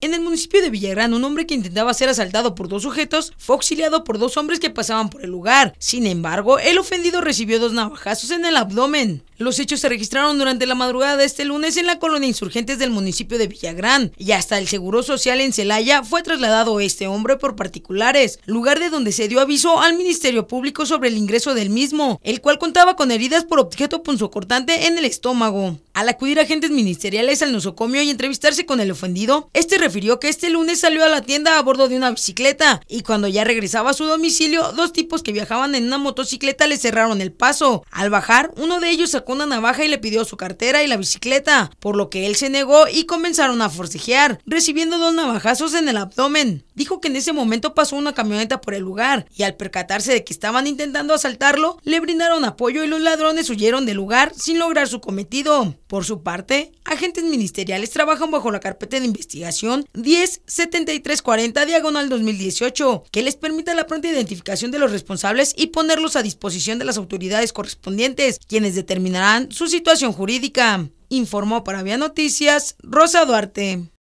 En el municipio de Villagrán, un hombre que intentaba ser asaltado por dos sujetos fue auxiliado por dos hombres que pasaban por el lugar. Sin embargo, el ofendido recibió dos navajazos en el abdomen. Los hechos se registraron durante la madrugada de este lunes en la colonia Insurgentes del municipio de Villagrán y hasta el Seguro Social en Celaya fue trasladado este hombre por particulares, lugar de donde se dio aviso al Ministerio Público sobre el ingreso del mismo, el cual contaba con heridas por objeto punzocortante en el estómago. Al acudir agentes ministeriales al nosocomio y entrevistarse con el ofendido, este refirió que este lunes salió a la tienda a bordo de una bicicleta y cuando ya regresaba a su domicilio, dos tipos que viajaban en una motocicleta le cerraron el paso. Al bajar, uno de ellos una navaja y le pidió su cartera y la bicicleta, por lo que él se negó y comenzaron a forcejear, recibiendo dos navajazos en el abdomen. Dijo que en ese momento pasó una camioneta por el lugar y al percatarse de que estaban intentando asaltarlo, le brindaron apoyo y los ladrones huyeron del lugar sin lograr su cometido. Por su parte, agentes ministeriales trabajan bajo la carpeta de investigación 107340 diagonal 2018, que les permita la pronta identificación de los responsables y ponerlos a disposición de las autoridades correspondientes, quienes determinarán su situación jurídica. Informó para Vía Noticias Rosa Duarte.